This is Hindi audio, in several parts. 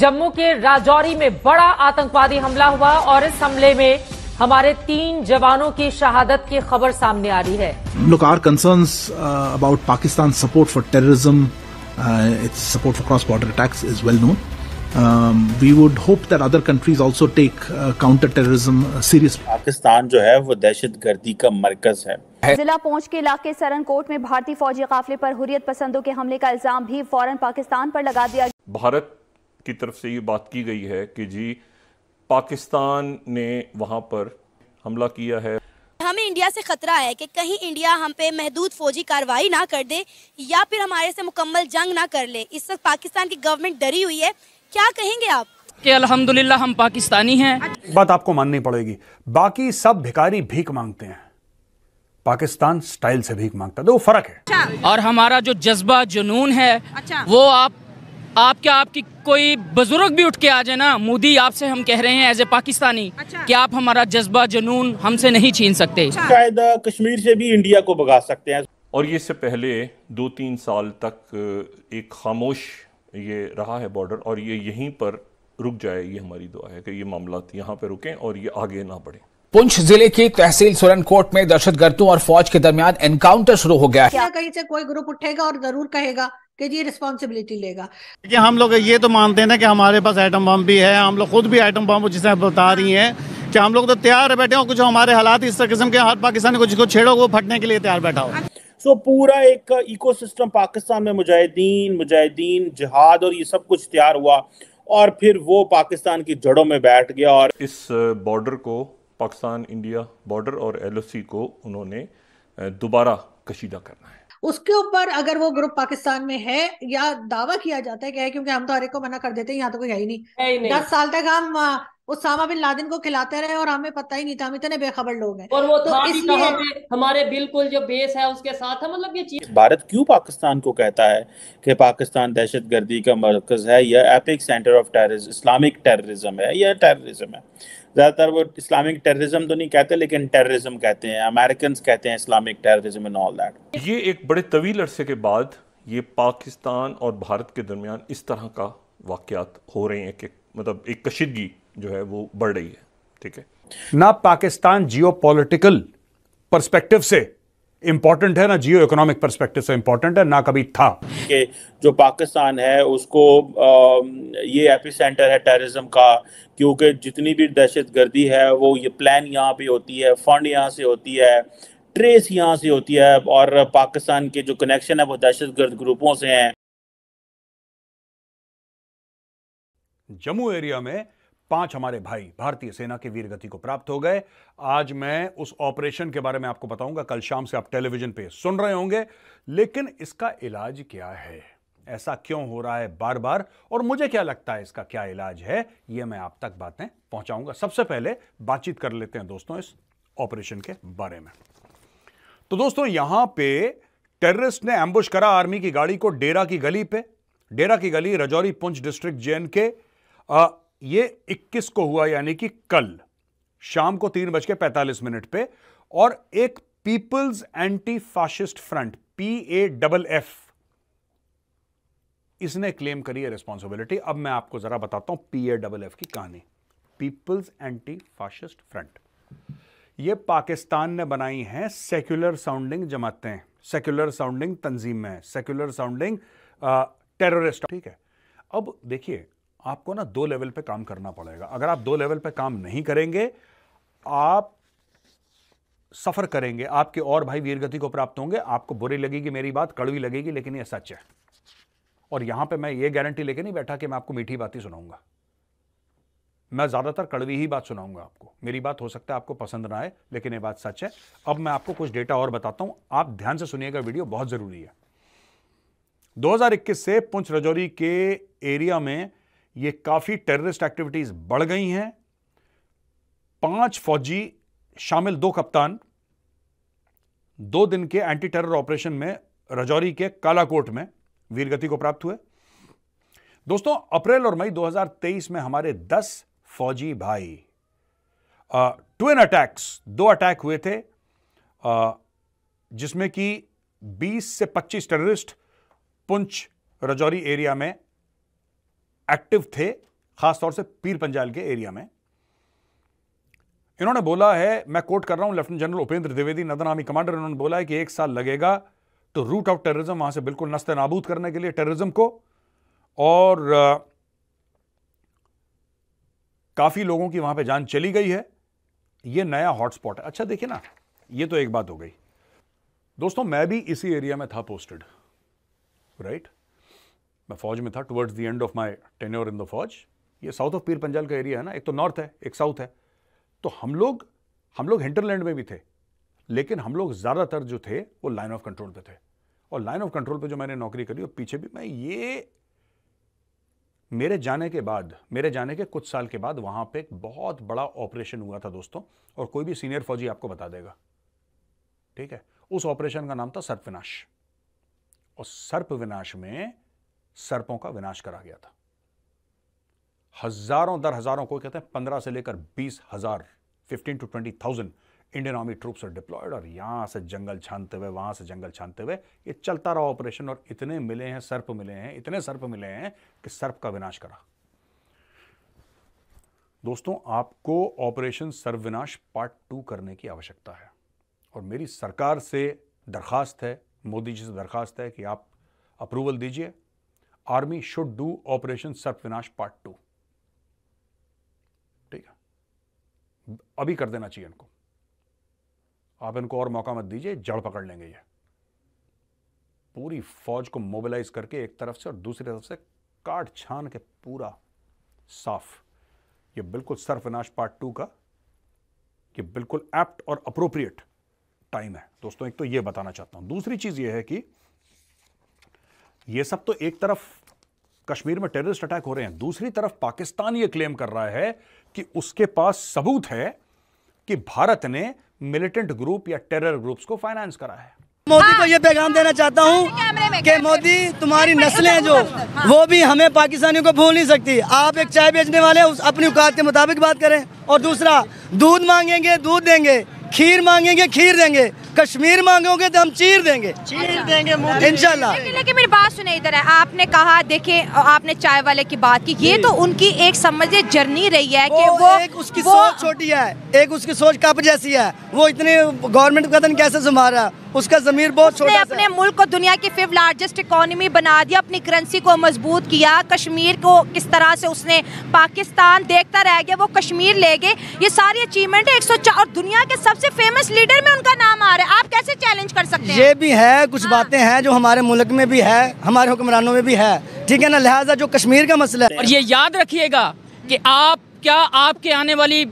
जम्मू के राजौरी में बड़ा आतंकवादी हमला हुआ और इस हमले में हमारे तीन जवानों की शहादत की खबर सामने आ रही है look are concern about Pakistan support for terrorism its support for cross border attacks is well known. Um, we would hope that other countries also take uh, counter uh, Pakistan जो है वो दहशत गर्दी का मरकज है जिला पहुंच के इलाके सरन सरनकोट में भारतीय फौजी काफिले पर हुरियत पसंदों के हमले का इल्जाम भी फौरन पाकिस्तान पर लगा दिया भारत की तरफ से ये बात की गई है कि जी पाकिस्तान ने वहाँ पर हमला किया है हमें इंडिया से ख़तरा है कि कहीं इंडिया हम पे महदूद फौजी कार्रवाई ना कर दे या फिर हमारे से मुकम्मल जंग ना कर ले इस वक्त पाकिस्तान की गवर्नमेंट डरी हुई है क्या कहेंगे आप कि अल्हम्दुलिल्लाह हम पाकिस्तानी हैं बात आपको माननी पड़ेगी बाकी सब भिखारी भीख मांगते हैं पाकिस्तान स्टाइल से भीख मांगता है तो वो फर्क है अच्छा। और हमारा जो जज्बा जुनून है अच्छा। वो आप आप क्या आपकी कोई बुजुर्ग भी उठ के आ जाए ना मोदी आपसे हम कह रहे हैं एज ए पाकिस्तानी अच्छा। कि आप हमारा जज्बा जुनून हमसे नहीं छीन सकते शायद अच्छा। कश्मीर से भी इंडिया को भगा सकते हैं और ये इससे पहले दो तीन साल तक एक खामोश ये रहा है बॉर्डर और ये यहीं पर रुक जाए ये हमारी दुआ है कि ये मामला यहाँ पे रुकें और ये आगे ना बढ़े पुंछ जिले की तहसील कोर्ट में दहशत और फौज के दरमियान एनकाउंटर शुरू हो गया क्या कहीं से कोई ग्रुप उठेगा और जरूर कहेगा कि ये रिस्पॉन्सिबिलिटी लेगा देखिए हम लोग ये तो मानते हैं ना कि हमारे पास आइटम बम भी है हम लोग खुद भी आइटम बम जिसे बता रही हैं कि हम लोग तो तैयार बैठे हो कुछ हमारे हालात इस किस्म के हर पाकिस्तान कुछ को छेड़ो वो फटने के लिए तैयार बैठा हो सो so, पूरा एक इकोसिस्टम पाकिस्तान में मुजाहिदीन मुजाहिदीन जहाद और ये सब कुछ तैयार हुआ और फिर वो पाकिस्तान की जड़ों में बैठ गया और इस बॉर्डर को पाकिस्तान इंडिया बॉर्डर और एलओसी को उन्होंने दोबारा कशीदा करना है उसके ऊपर अगर वो ग्रुप पाकिस्तान में है या दावा किया जाता है क्या है क्योंकि हम तो हर एक को मना कर देते हैं यहाँ तो कोई है ही नहीं दस साल तक हम वो सामा बिन लादिन को खिलाते रहे और हमें पता ही नहीं था हम इतने बेखबर लोग हैं और वो तो था भी कहां पे हमारे बिल्कुल जो बेस है उसके साथ है मतलब ये चीज भारत क्यों पाकिस्तान को कहता है कि पाकिस्तान दहशत गर्दी का मरकज है या epicentre of terrorism Islamic terrorism है या टेररिज्म है ज़्यादातर वो इस्लामिक टेररिज्म तो नहीं कहते लेकिन टेररिज्म कहते हैं अमेरिकन कहते हैं Islamic terrorism in all that ये एक बड़े तवील अरसे के बाद ये पाकिस्तान और भारत के दरमियान इस तरह का वाक़ हो रहे हैं कि मतलब एक कशिदगी जो है वो बढ़ रही है ठीक है ना पाकिस्तान जियो पोलिटिकल परस्पेक्टिव से इंपॉर्टेंट है ना जियो इकोनॉमिक परस्पेक्टिव से इंपॉर्टेंट है ना कभी था कि जो पाकिस्तान है उसको आ, ये एपी सेंटर है टेररिज्म का क्योंकि जितनी भी दहशत गर्दी है वो ये प्लान यहाँ पे होती है फंड यहाँ से होती है ट्रेस यहाँ से होती है और पाकिस्तान के जो कनेक्शन है वो दहशत गर्द ग्रुपों से हैं जम्मू एरिया में पांच हमारे भाई भारतीय सेना के वीर गति को प्राप्त हो गए आज मैं उस ऑपरेशन के बारे में आपको बताऊंगा कल शाम से आप टेलीविजन पे सुन रहे होंगे लेकिन इसका इलाज क्या है ऐसा क्यों हो रहा है बार बार और मुझे क्या लगता है इसका क्या इलाज है यह मैं आप तक बातें पहुंचाऊंगा सबसे पहले बातचीत कर लेते हैं दोस्तों इस ऑपरेशन के बारे में तो दोस्तों यहां पे टेररिस्ट ने एम्बुश करा आर्मी की गाड़ी को डेरा की गली पे डेरा की गली रजौरी पुंछ डिस्ट्रिक्ट जे के ये 21 को हुआ यानी कि कल शाम को तीन बज के पैंतालीस मिनट पे और एक people's anti fascist front P A double F इसने क्लेम करी है रिस्पॉन्सिबिलिटी अब मैं आपको जरा बताता हूं पी ए डबल एफ की कहानी पीपल्स एंटी फासिस्ट फ्रंट ये पाकिस्तान ने बनाई है सेक्युलर साउंडिंग जमातें सेक्युलर साउंडिंग तंजीमें सेक्युलर साउंडिंग टेररिस्ट ठीक है अब देखिए आपको ना दो लेवल पे काम करना पड़ेगा अगर आप दो लेवल पे काम नहीं करेंगे आप सफ़र करेंगे आपके और भाई वीरगति को प्राप्त होंगे आपको बुरी लगेगी मेरी बात कड़वी लगेगी लेकिन यह सच है और यहां पे मैं ये गारंटी लेके नहीं बैठा कि मैं आपको मीठी बात ही सुनाऊंगा मैं ज़्यादातर कड़वी ही बात सुनाऊंगा आपको मेरी बात हो सकता है आपको पसंद ना आए लेकिन यह बात सच है अब मैं आपको कुछ डेटा और बताता हूं आप ध्यान से सुनिएगा वीडियो बहुत ज़रूरी है 2021 से पुंछ रजौरी के एरिया में ये काफ़ी टेररिस्ट एक्टिविटीज़ बढ़ गई हैं पांच फौजी शामिल दो कप्तान दो दिन के एंटी टेरर ऑपरेशन में रजौरी के कालाकोट में वीरगति को प्राप्त हुए दोस्तों अप्रैल और मई 2023 में हमारे 10 फौजी भाई ट्विन अटैक्स दो अटैक हुए थे जिसमें कि 20 से 25 टेररिस्ट पुंछ रजौरी एरिया में एक्टिव थे खासतौर से पीर पंजाल के एरिया में इन्होंने बोला है मैं कोट कर रहा हूं lieutenant general Upendra Dwivedi northern army commander इन्होंने बोला है कि एक साल लगेगा तो रूट ऑफ टेररिज्म वहां से बिल्कुल नस्त नाबूद करने के लिए टेररिज्म को और आ, काफी लोगों की वहां पे जान चली गई है ये नया हॉटस्पॉट है अच्छा देखिए ना ये तो एक बात हो गई दोस्तों मैं भी इसी एरिया में था पोस्टेड राइट मैं फौज में था towards the end of my tenure in the फौज ये साउथ ऑफ पीर पंजाल का एरिया है ना एक तो नॉर्थ है एक साउथ है तो हम लोग हम लोग हिंटरलैंड में भी थे लेकिन हम लोग ज़्यादातर जो थे वो लाइन ऑफ कंट्रोल पे थे और लाइन ऑफ कंट्रोल पे जो मैंने नौकरी करी और पीछे भी मैं ये मेरे जाने के बाद मेरे जाने के कुछ साल के बाद वहाँ पे एक बहुत बड़ा ऑपरेशन हुआ था दोस्तों और कोई भी सीनियर फौजी आपको बता देगा ठीक है उस ऑपरेशन का नाम था सर्प विनाश और सर्प विनाश में सर्पों का विनाश करा गया था हजारों दर हजारों को कहते हैं पंद्रह से लेकर बीस हजार fifteen to twenty thousand Indian army troops deployed और यहां से जंगल छानते हुए वहां से जंगल छानते हुए ये चलता रहा ऑपरेशन और इतने मिले हैं सर्प मिले हैं इतने सर्प मिले हैं कि सर्प का विनाश करा दोस्तों आपको ऑपरेशन सर्वविनाश पार्ट टू करने की आवश्यकता है और मेरी सरकार से दरखास्त है मोदी जी से दरखास्त है कि आप अप्रूवल दीजिए army should do operation Sarpvinash part two ठीक है अभी कर देना चाहिए इनको आप इनको और मौका मत दीजिए जड़ पकड़ लेंगे ये पूरी फौज को मोबिलाइज करके एक तरफ से और दूसरी तरफ से काट छान के पूरा साफ ये बिल्कुल सर्पविनाश पार्ट टू का ये बिल्कुल एप्ट और अप्रोप्रिएट टाइम है दोस्तों एक तो ये बताना चाहता हूं दूसरी चीज ये है कि ये सब तो एक तरफ कश्मीर में टेररिस्ट अटैक हो रहे हैं दूसरी तरफ पाकिस्तान ये क्लेम कर रहा है कि उसके पास सबूत है कि भारत ने मिलिटेंट ग्रुप या टेरर ग्रुप्स को फाइनेंस करा है मोदी को ये पैगाम देना चाहता हूँ कि मोदी तुम्हारी नस्लें जो हाँ। वो भी हमें पाकिस्तानियों को भूल नहीं सकती आप एक चाय बेचने वाले उस अपनी औकात के मुताबिक बात करें और दूसरा दूध मांगेंगे दूध देंगे खीर मांगेंगे खीर देंगे कश्मीर मांगोगे तो हम चीर देंगे चीर देंगे इनशाला लेकिन मेरी बात सुने इधर है आपने कहा देखे आपने चाय वाले की बात की ये तो उनकी एक समझे जर्नी रही है कि वो एक उसकी सोच छोटी है एक उसकी सोच कप जैसी है वो इतने गवर्नमेंट कदम कैसे संभाल रहा है उसका जमीर बहुत छोटा अपने मुल्क को दुनिया की फिफ्थ लार्जेस्ट इकोनॉमी बना दिया अपनी करेंसी को मजबूत किया कश्मीर को किस तरह से उसने पाकिस्तान देखता रह गया वो कश्मीर ले गए ये सारी अचीवमेंट है एक और दुनिया के सबसे फेमस लीडर में उनका नाम आ रहा है आप कैसे चैलेंज कर सकते हैं ये भी है कुछ हाँ। बातें हैं जो हमारे मुल्क में भी है हमारे हुक्मरानों में भी है ठीक है ना लिहाजा जो कश्मीर का मसला है और ये याद रखिएगा कि आप क्या आपके आने वाली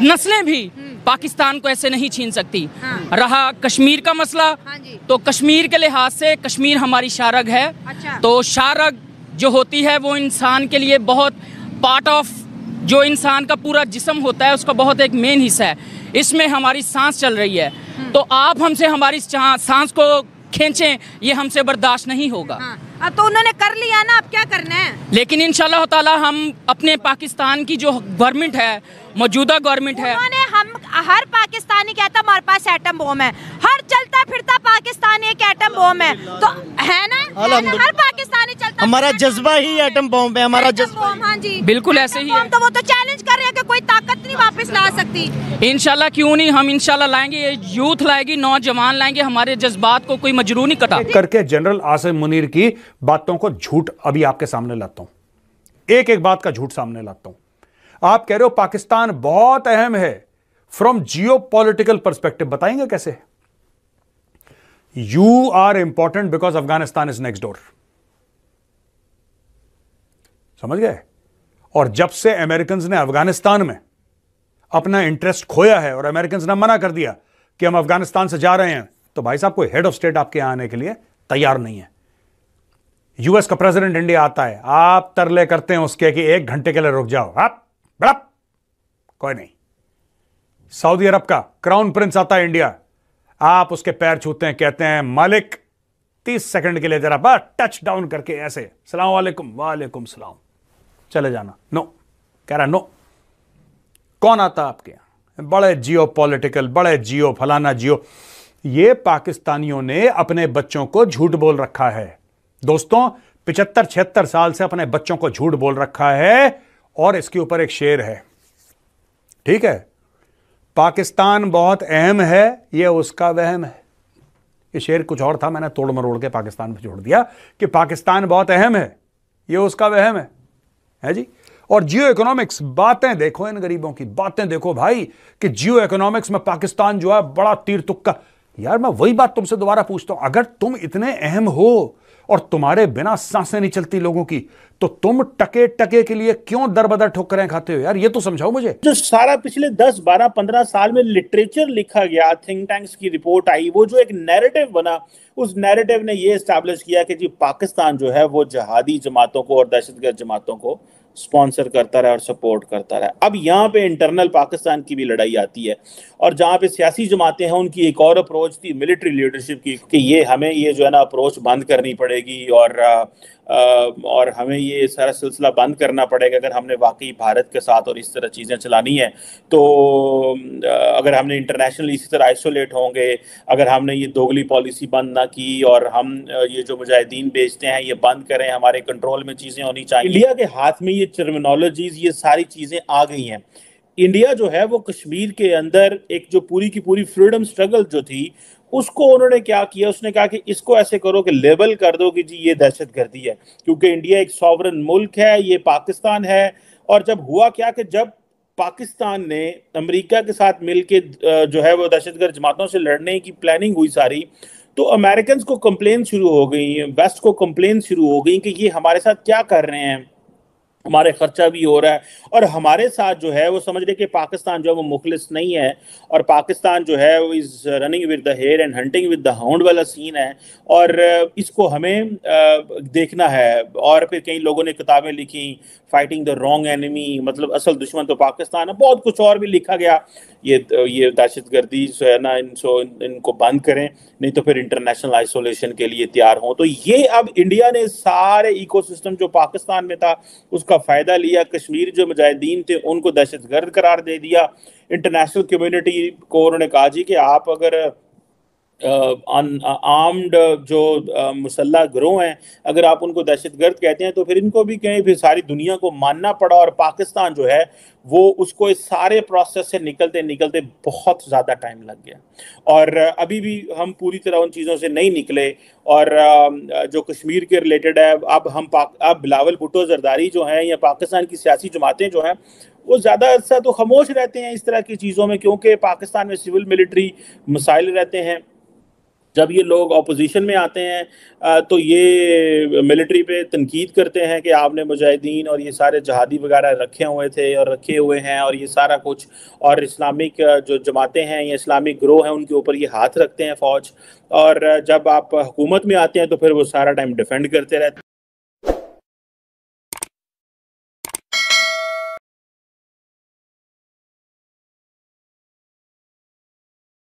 नस्लें भी हम्म। पाकिस्तान को ऐसे नहीं छीन सकती हाँ। रहा कश्मीर का मसला हाँ तो कश्मीर के लिहाज से कश्मीर हमारी शारग है अच्छा। तो शारग जो होती है वो इंसान के लिए बहुत पार्ट ऑफ जो इंसान का पूरा जिसम होता है उसका बहुत एक मेन हिस्सा है इसमें हमारी सांस चल रही है तो आप हमसे हमारी सांस को खींचें ये हमसे बर्दाश्त नहीं होगा हाँ। अब तो उन्होंने कर लिया ना अब क्या करना है लेकिन इन ताला हम अपने पाकिस्तान की जो गवर्नमेंट है मौजूदा गवर्नमेंट है उन्होंने हम हर पाकिस्तानी कहता हमारे पास एटम बॉम है हर चलता फिरता पाकिस्तानी एक एटम बॉम है तो है ना, है ना हर पाकिस्तानी चलता हमारा जज्बा ही एटम बॉम्ब है हमारा जज्बा हाँ जी बिल्कुल ऐसे ही तो वो तो चैलेंज दुनिया का कोई ताकत नहीं वापस ला सकती इनशाला क्यों नहीं हम इनशाला लाएंगे ये यूथ लाएगी नौजवान लाएंगे हमारे जज्बात को कोई मजरू नहीं कटा करके जनरल आसिम मुनीर की बातों को झूठ अभी आपके सामने लाता हूं एक एक बात का झूठ सामने लाता हूं आप कह रहे हो पाकिस्तान बहुत अहम है फ्रॉम जियो पोलिटिकल परस्पेक्टिव बताएंगे कैसे you are important because Afghanistan is next door समझ गए और जब से अमेरिकन ने अफगानिस्तान में अपना इंटरेस्ट खोया है और अमेरिकन ने मना कर दिया कि हम अफगानिस्तान से जा रहे हैं तो भाई साहब कोई हेड ऑफ स्टेट आपके यहां आने के लिए तैयार नहीं है यूएस का प्रेसिडेंट इंडिया आता है आप तरले करते हैं उसके कि एक घंटे के लिए रुक जाओ आप बड़प कोई नहीं सऊदी अरब का क्राउन प्रिंस आता है इंडिया आप उसके पैर छूते हैं कहते हैं मालिक तीस सेकंड के लिए जरा बस टच डाउन करके ऐसे सलाम वालेकुम वालेकुम सलाम चले जाना नो कह रहा नो कौन आता आपके यहां बड़े जियो पॉलिटिकल बड़े जियो फलाना जियो ये पाकिस्तानियों ने अपने बच्चों को झूठ बोल रखा है दोस्तों पिछहत्तर छिहत्तर साल से अपने बच्चों को झूठ बोल रखा है और इसके ऊपर एक शेर है ठीक है पाकिस्तान बहुत अहम है यह उसका वहम है ये शेर कुछ और था मैंने तोड़ मरोड़ के पाकिस्तान में जोड़ दिया कि पाकिस्तान बहुत अहम है यह उसका वहम है है जी और जियो इकोनॉमिक्स बातें देखो इन गरीबों की बातें देखो भाई कि जियो इकोनॉमिक्स में पाकिस्तान जो है बड़ा तीर तुक्का यार मैं वही बात तुमसे दोबारा पूछता हूं अगर तुम इतने अहम हो और तुम्हारे बिना सांसें नहीं चलती लोगों की तो तुम टके टके के लिए क्यों दर बदर ठोकर खाते हो यार ये तो समझाओ मुझे जो सारा पिछले 10 12 15 साल में लिटरेचर लिखा गया थिंक टैंक्स की रिपोर्ट आई वो जो एक नैरेटिव बना उस नैरेटिव ने ये स्टैब्लिश किया कि जी पाकिस्तान जो है वो जहादी जमातों को और दहशतगर्द जमातों को स्पॉन्सर करता रहा और सपोर्ट करता रहा अब यहाँ पे इंटरनल पाकिस्तान की भी लड़ाई आती है और जहाँ पे सियासी जमातें हैं उनकी एक और अप्रोच थी मिलिट्री लीडरशिप की कि ये हमें ये जो है ना अप्रोच बंद करनी पड़ेगी और और हमें ये सारा सिलसिला बंद करना पड़ेगा अगर हमने वाकई भारत के साथ और इस तरह चीज़ें चलानी है तो अगर हमने इंटरनेशनल इसी तरह आइसोलेट होंगे अगर हमने ये दोगली पॉलिसी बंद ना की और हम ये जो मुजाहिदीन बेचते हैं ये बंद करें हमारे कंट्रोल में चीज़ें होनी चाहिए इंडिया के हाथ में ये टर्मिनोलॉजीज ये सारी चीज़ें आ गई हैं इंडिया जो है वो कश्मीर के अंदर एक जो पूरी की पूरी फ्रीडम स्ट्रगल जो थी उसको उन्होंने क्या किया उसने कहा कि इसको ऐसे करो कि लेबल कर दो कि जी ये दहशत गर्दी है क्योंकि इंडिया एक सॉवरन मुल्क है ये पाकिस्तान है और जब हुआ क्या कि जब पाकिस्तान ने अमेरिका के साथ मिल के जो है वो दहशतगर्द जमातों से लड़ने की प्लानिंग हुई सारी तो अमेरिकन को कंप्लेन शुरू हो गई वेस्ट को कंप्लेन शुरू हो गई कि ये हमारे साथ क्या कर रहे हैं हमारे खर्चा भी हो रहा है और हमारे साथ जो है वो समझ रहे कि पाकिस्तान जो है वो मुखलिस नहीं है और पाकिस्तान जो है वो is running with the hare and hunting with the hound वाला सीन है और इसको हमें देखना है और फिर कई लोगों ने किताबें लिखी फाइटिंग द रोंग एनिमी मतलब असल दुश्मन तो पाकिस्तान है बहुत कुछ और भी लिखा गया ये ये दहशत गर्दी जो है ना इनसो इन, इनको बंद करें नहीं तो फिर इंटरनेशनल आइसोलेशन के लिए तैयार हों तो ये अब इंडिया ने सारे इकोसिस्टम जो पाकिस्तान में था उसका का फ़ायदा लिया कश्मीर जो मुजाहिदीन थे उनको दहशत गर्द करार दे दिया इंटरनेशनल कम्युनिटी को उन्होंने कहा जी कि आप अगर आर्म्ड जो मुसल्ह ग्रोह हैं अगर आप उनको दहशत गर्द कहते हैं तो फिर इनको भी कहें फिर सारी दुनिया को मानना पड़ा और पाकिस्तान जो है वो उसको इस सारे प्रोसेस से निकलते निकलते बहुत ज़्यादा टाइम लग गया और अभी भी हम पूरी तरह उन चीज़ों से नहीं निकले और जो कश्मीर के रिलेटेड है अब हम पाक अब बिलावल भुटो जरदारी जो हैं या पाकिस्तान की सियासी जमातें जो हैं वो ज़्यादा अर्सा तो खामोश रहते हैं इस तरह की चीज़ों में क्योंकि पाकिस्तान में सिविल मिलिट्री मसाइल रहते हैं जब ये लोग अपोजिशन में आते हैं तो ये मिलिट्री पे तनकीद करते हैं कि आपने मुजाहिदीन और ये सारे जहादी वगैरह रखे हुए थे और रखे हुए हैं और ये सारा कुछ और इस्लामिक जो जमातें हैं या इस्लामिक ग्रोह हैं उनके ऊपर ये हाथ रखते हैं फ़ौज और जब आप हुकूमत में आते हैं तो फिर वो सारा टाइम डिफेंड करते रहते हैं